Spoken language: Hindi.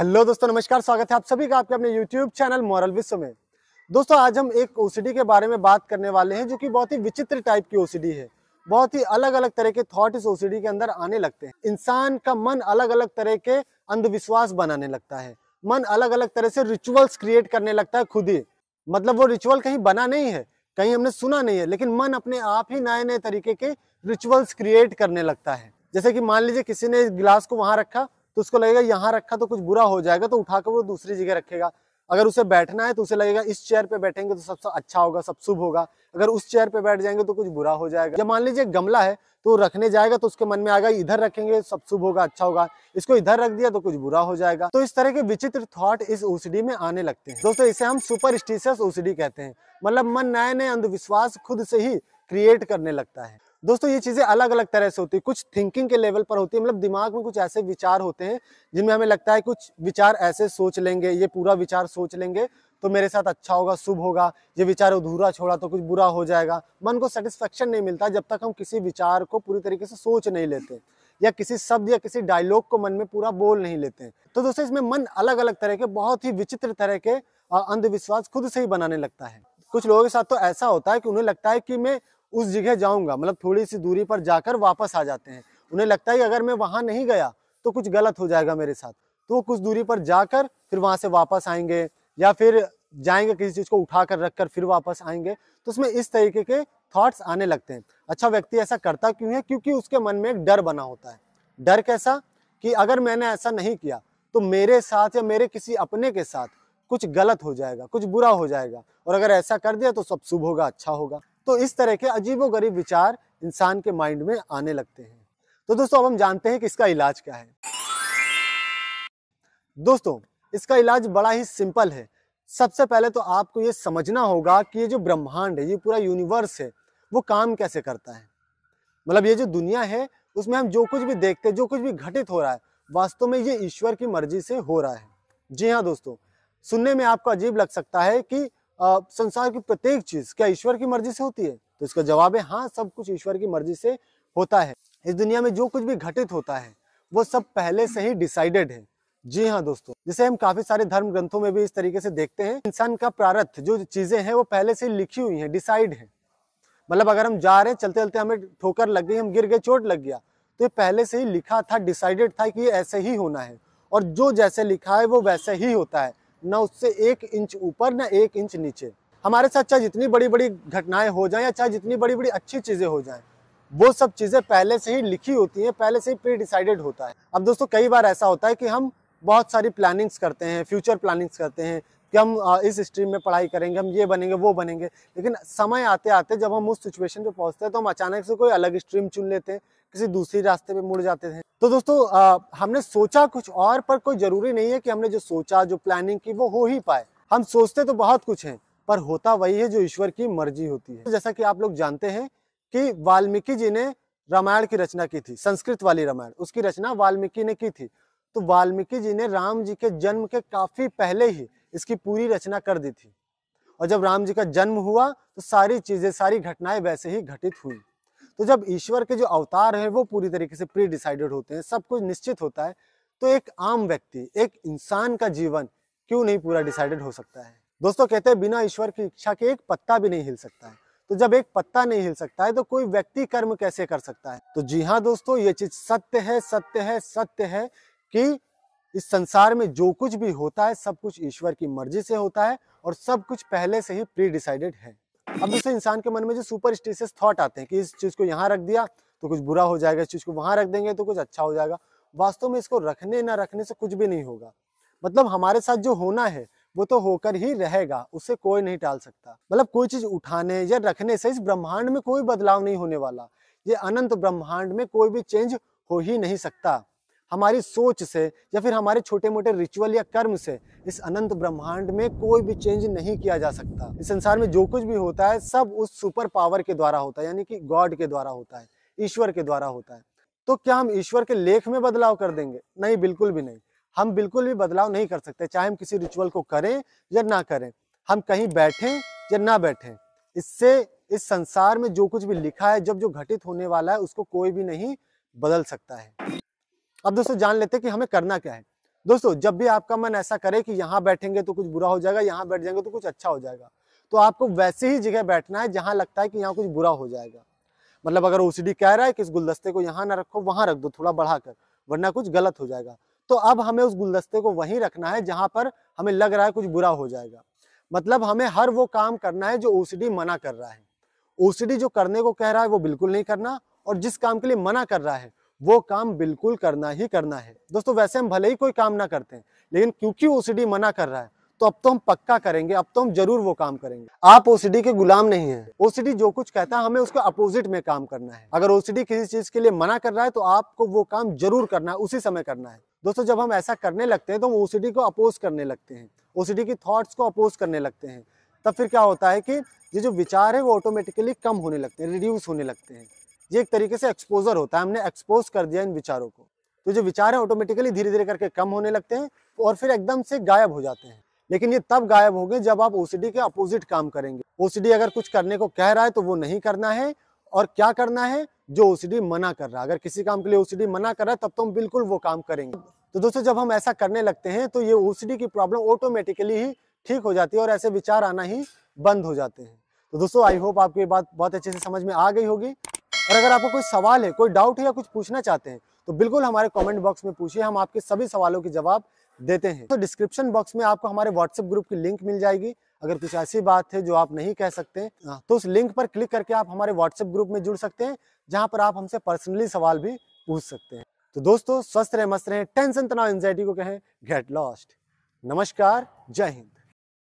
हेलो दोस्तों नमस्कार स्वागत है आप सभी का आपके अपने यूट्यूब चैनल मॉरल विश्व में दोस्तों आज हम एक ओसीडी के बारे में बात करने वाले हैं जो कि बहुत ही विचित्र टाइप की ओसीडी है बहुत ही अलग अलग तरह के थॉट इस ओसीडी के अंदर आने लगते हैं इंसान का मन अलग अलग तरह के अंधविश्वास बनाने लगता है मन अलग अलग तरह से रिचुअल्स क्रिएट करने लगता है खुद ही मतलब वो रिचुअल कहीं बना नहीं है कहीं हमने सुना नहीं है लेकिन मन अपने आप ही नए नए तरीके के रिचुअल्स क्रिएट करने लगता है जैसे कि मान लीजिए किसी ने इस गिलास को वहां रखा तो उसको लगेगा यहाँ रखा तो कुछ बुरा हो जाएगा तो उठाकर वो दूसरी जगह रखेगा अगर उसे बैठना है तो उसे लगेगा इस चेयर पे बैठेंगे तो सबसे अच्छा होगा सब शुभ होगा अगर उस चेयर पे बैठ जाएंगे तो कुछ बुरा हो जाएगा जब मान लीजिए गमला है तो रखने जाएगा तो उसके मन में आएगा इधर रखेंगे सब शुभ होगा अच्छा होगा इसको इधर रख दिया तो कुछ बुरा हो जाएगा तो इस तरह के विचित्र थॉट इस ओसीडी में आने लगते हैं दोस्तों इसे हम स्टीशियस ओसीडी कहते हैं मतलब मन नए नए अंधविश्वास खुद से ही क्रिएट करने लगता है दोस्तों ये चीज़ें अलग अलग तरह से होती है कुछ थिंकिंग के लेवल पर होती है मतलब दिमाग में कुछ ऐसे विचार होते हैं जिनमें हमें लगता है कुछ विचार ऐसे सोच लेंगे ये पूरा विचार सोच लेंगे तो मेरे साथ अच्छा होगा शुभ होगा ये विचार अधूरा छोड़ा तो कुछ बुरा हो जाएगा मन को सेटिस्फेक्शन नहीं मिलता जब तक हम किसी विचार को पूरी तरीके से सोच नहीं लेते या किसी शब्द या किसी डायलॉग को मन में पूरा बोल नहीं लेते हैं तो दोस्तों इसमें मन अलग अलग तरह के बहुत ही विचित्र तरह के अंधविश्वास खुद से ही बनाने लगता है कुछ लोगों के साथ तो ऐसा होता है कि उन्हें लगता है कि मैं उस जगह जाऊंगा मतलब थोड़ी सी दूरी पर जाकर वापस आ जाते हैं उन्हें लगता है कि अगर मैं वहाँ नहीं गया तो कुछ गलत हो जाएगा मेरे साथ तो वो कुछ दूरी पर जाकर फिर वहाँ से वापस आएंगे या फिर जाएंगे किसी चीज़ को उठा कर रख कर फिर वापस आएंगे तो उसमें इस तरीके के थॉट्स आने लगते हैं अच्छा व्यक्ति ऐसा करता क्यों है क्योंकि उसके मन में एक डर बना होता है डर कैसा कि अगर मैंने ऐसा नहीं किया तो मेरे साथ या मेरे किसी अपने के साथ कुछ गलत हो जाएगा कुछ बुरा हो जाएगा और अगर ऐसा कर दिया तो सब शुभ होगा अच्छा होगा तो इस तरह के अजीबो गरीब विचार इंसान के माइंड में आने लगते हैं तो दोस्तों अब हम जानते हैं कि इसका इलाज क्या है दोस्तों इसका इलाज बड़ा ही सिंपल है सबसे पहले तो आपको ये समझना होगा कि ये जो ब्रह्मांड है ये पूरा यूनिवर्स है वो काम कैसे करता है मतलब ये जो दुनिया है उसमें हम जो कुछ भी देखते हैं जो कुछ भी घटित हो रहा है वास्तव में ये ईश्वर की मर्जी से हो रहा है जी हाँ दोस्तों सुनने में आपको अजीब लग सकता है कि संसार की प्रत्येक चीज क्या ईश्वर की मर्जी से होती है तो इसका जवाब है हाँ सब कुछ ईश्वर की मर्जी से होता है इस दुनिया में जो कुछ भी घटित होता है वो सब पहले से ही डिसाइडेड है जी हाँ दोस्तों जैसे हम काफी सारे धर्म ग्रंथों में भी इस तरीके से देखते हैं इंसान का प्रारथ जो चीजें हैं वो पहले से लिखी हुई हैं डिसाइड है मतलब अगर हम जा रहे हैं चलते चलते हमें ठोकर लग गई हम गिर गए चोट लग गया तो ये पहले से ही लिखा था डिसाइडेड था कि ऐसे ही होना है और जो जैसे लिखा है वो वैसे ही होता है ना उससे एक इंच ऊपर ना एक इंच नीचे हमारे साथ चाहे जितनी बड़ी बड़ी घटनाएं हो जाएं या चाहे जितनी बड़ी बड़ी अच्छी चीज़ें हो जाएं वो सब चीज़ें पहले से ही लिखी होती हैं पहले से ही प्री डिसाइडेड होता है अब दोस्तों कई बार ऐसा होता है कि हम बहुत सारी प्लानिंग्स करते हैं फ्यूचर प्लानिंग्स करते हैं कि हम इस स्ट्रीम में पढ़ाई करेंगे हम ये बनेंगे वो बनेंगे लेकिन समय आते आते जब हम उस सिचुएशन पर पहुंचते हैं तो हम अचानक से कोई अलग स्ट्रीम चुन लेते हैं किसी दूसरी रास्ते पे मुड़ जाते थे तो दोस्तों आ, हमने सोचा कुछ और पर कोई जरूरी नहीं है कि हमने जो सोचा जो प्लानिंग की वो हो ही पाए हम सोचते तो बहुत कुछ है पर होता वही है जो ईश्वर की मर्जी होती है जैसा कि आप लोग जानते हैं कि वाल्मीकि जी ने रामायण की रचना की थी संस्कृत वाली रामायण उसकी रचना वाल्मीकि ने की थी तो वाल्मीकि जी ने राम जी के जन्म के काफी पहले ही इसकी पूरी रचना कर दी थी और जब राम जी का जन्म हुआ तो सारी चीजें सारी घटनाएं वैसे ही घटित हुई तो जब ईश्वर के जो अवतार हैं वो पूरी तरीके से प्री डिसाइडेड होते हैं सब कुछ निश्चित होता है तो एक आम व्यक्ति एक इंसान का जीवन क्यों नहीं पूरा डिसाइडेड हो सकता है दोस्तों कहते हैं बिना ईश्वर की इच्छा के एक पत्ता भी नहीं हिल सकता है तो जब एक पत्ता नहीं हिल सकता है तो कोई व्यक्ति कर्म कैसे कर सकता है तो जी हाँ दोस्तों ये चीज सत्य है सत्य है सत्य है कि इस संसार में जो कुछ भी होता है सब कुछ ईश्वर की मर्जी से होता है और सब कुछ पहले से ही प्री डिसाइडेड है अब दूसरे इंसान के मन में जो सुपर स्टिशियस थॉट आते हैं कि इस चीज़ को यहाँ रख दिया तो कुछ बुरा हो जाएगा इस चीज़ को वहाँ रख देंगे तो कुछ अच्छा हो जाएगा वास्तव में इसको रखने ना रखने से कुछ भी नहीं होगा मतलब हमारे साथ जो होना है वो तो होकर ही रहेगा उसे कोई नहीं टाल सकता मतलब कोई चीज उठाने या रखने से इस ब्रह्मांड में कोई बदलाव नहीं होने वाला ये अनंत ब्रह्मांड में कोई भी चेंज हो ही नहीं सकता हमारी सोच से या फिर हमारे छोटे मोटे रिचुअल या कर्म से इस अनंत ब्रह्मांड में कोई भी चेंज नहीं किया जा सकता इस संसार में जो कुछ भी होता है सब उस सुपर पावर के द्वारा होता है यानी कि गॉड के द्वारा होता है ईश्वर के द्वारा होता है तो क्या हम ईश्वर के लेख में बदलाव कर देंगे नहीं बिल्कुल भी नहीं हम बिल्कुल भी बदलाव नहीं कर सकते चाहे हम किसी रिचुअल को करें या ना करें हम कहीं बैठें या ना बैठें इससे इस संसार में जो कुछ भी लिखा है जब जो घटित होने वाला है उसको कोई भी नहीं बदल सकता है अब दोस्तों जान लेते कि हमें करना क्या है दोस्तों जब भी आपका मन ऐसा करे कि यहाँ बैठेंगे तो कुछ बुरा हो जाएगा यहाँ बैठ जाएंगे तो कुछ अच्छा हो जाएगा तो आपको वैसे ही जगह बैठना है जहाँ लगता है कि यहाँ कुछ बुरा हो जाएगा मतलब अगर ओ कह रहा है कि इस गुलदस्ते को यहाँ ना रखो वहाँ रख दो थोड़ा बढ़ाकर वरना कुछ गलत हो जाएगा तो अब हमें उस गुलदस्ते को वहीं रखना है जहाँ पर हमें लग रहा है कुछ बुरा हो जाएगा मतलब हमें हर वो काम करना है जो ओ मना कर रहा है ओ जो करने को कह रहा है वो बिल्कुल नहीं करना और जिस काम के लिए मना कर रहा है वो काम बिल्कुल करना ही करना है दोस्तों वैसे हम भले ही कोई काम ना करते हैं लेकिन क्योंकि ओसीडी मना कर रहा है तो अब तो हम पक्का करेंगे अब तो हम जरूर वो काम करेंगे आप ओसीडी के गुलाम नहीं है ओसीडी जो कुछ कहता है हमें उसके अपोजिट में काम करना है अगर ओसीडी किसी चीज के लिए मना कर रहा है तो आपको वो काम जरूर करना है उसी समय करना है दोस्तों जब हम ऐसा करने लगते हैं तो हम ओसीडी को अपोज करने लगते हैं ओसीडी की थॉट्स को अपोज करने लगते हैं तब फिर क्या होता है कि ये जो विचार है वो ऑटोमेटिकली कम होने लगते हैं रिड्यूस होने लगते हैं ये एक तरीके से एक्सपोजर होता है हमने एक्सपोज कर दिया इन विचारों को तो जो विचार हैं ऑटोमेटिकली धीरे धीरे करके कम होने लगते हैं और फिर एकदम से गायब हो जाते हैं लेकिन ये तब गायब हो गए जब आप ओसीडी के अपोजिट काम करेंगे ओसीडी अगर कुछ करने को कह रहा है तो वो नहीं करना है और क्या करना है जो ओसीडी मना कर रहा है अगर किसी काम के लिए ओसीडी मना कर रहा है तब तो हम बिल्कुल वो काम करेंगे तो दोस्तों जब हम ऐसा करने लगते हैं तो ये ओसीडी की प्रॉब्लम ऑटोमेटिकली ही ठीक हो जाती है और ऐसे विचार आना ही बंद हो जाते हैं तो दोस्तों आई होप आपको ये बात बहुत अच्छे से समझ में आ गई होगी और अगर आपको कोई सवाल है कोई डाउट है या कुछ पूछना चाहते हैं तो बिल्कुल हमारे कमेंट बॉक्स में पूछिए हम आपके सभी सवालों के जवाब देते हैं तो डिस्क्रिप्शन बॉक्स में आपको हमारे व्हाट्सएप ग्रुप की लिंक मिल जाएगी अगर कुछ ऐसी बात है जो आप नहीं कह सकते हाँ, तो उस लिंक पर क्लिक करके आप हमारे व्हाट्सएप ग्रुप में जुड़ सकते हैं जहाँ पर आप हमसे पर्सनली सवाल भी पूछ सकते हैं तो दोस्तों स्वस्थ रहे मस्त रहे टेंशन तनाव एंजाइटी को कहें गेट लॉस्ट नमस्कार जय हिंद